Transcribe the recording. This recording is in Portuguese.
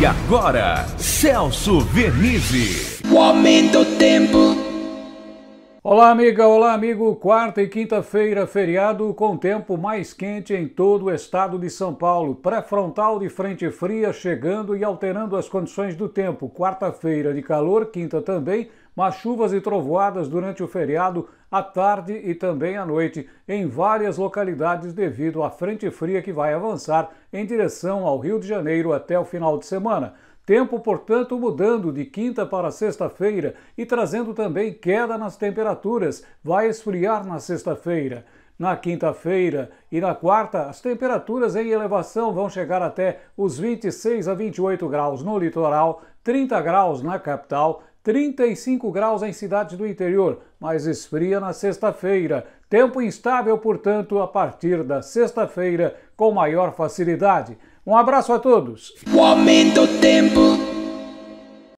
E agora, Celso Vernizzi. O aumento do tempo. Olá, amiga, olá, amigo. Quarta e quinta-feira, feriado com tempo mais quente em todo o estado de São Paulo. Pré-frontal de frente fria chegando e alterando as condições do tempo. Quarta-feira de calor, quinta também mas chuvas e trovoadas durante o feriado à tarde e também à noite em várias localidades devido à frente fria que vai avançar em direção ao Rio de Janeiro até o final de semana. Tempo, portanto, mudando de quinta para sexta-feira e trazendo também queda nas temperaturas. Vai esfriar na sexta-feira. Na quinta-feira e na quarta, as temperaturas em elevação vão chegar até os 26 a 28 graus no litoral, 30 graus na capital, 35 graus em cidades do interior, mas esfria na sexta-feira. Tempo instável, portanto, a partir da sexta-feira, com maior facilidade. Um abraço a todos. O aumento tempo.